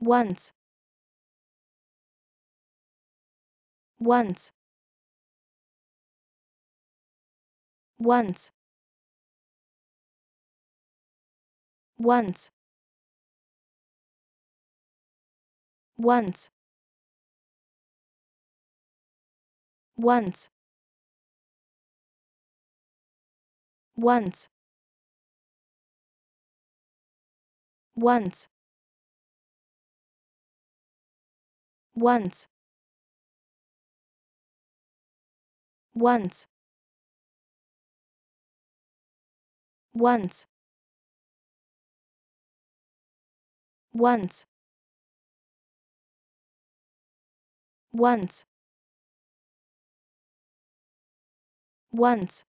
once once once once once once once once once once once once once once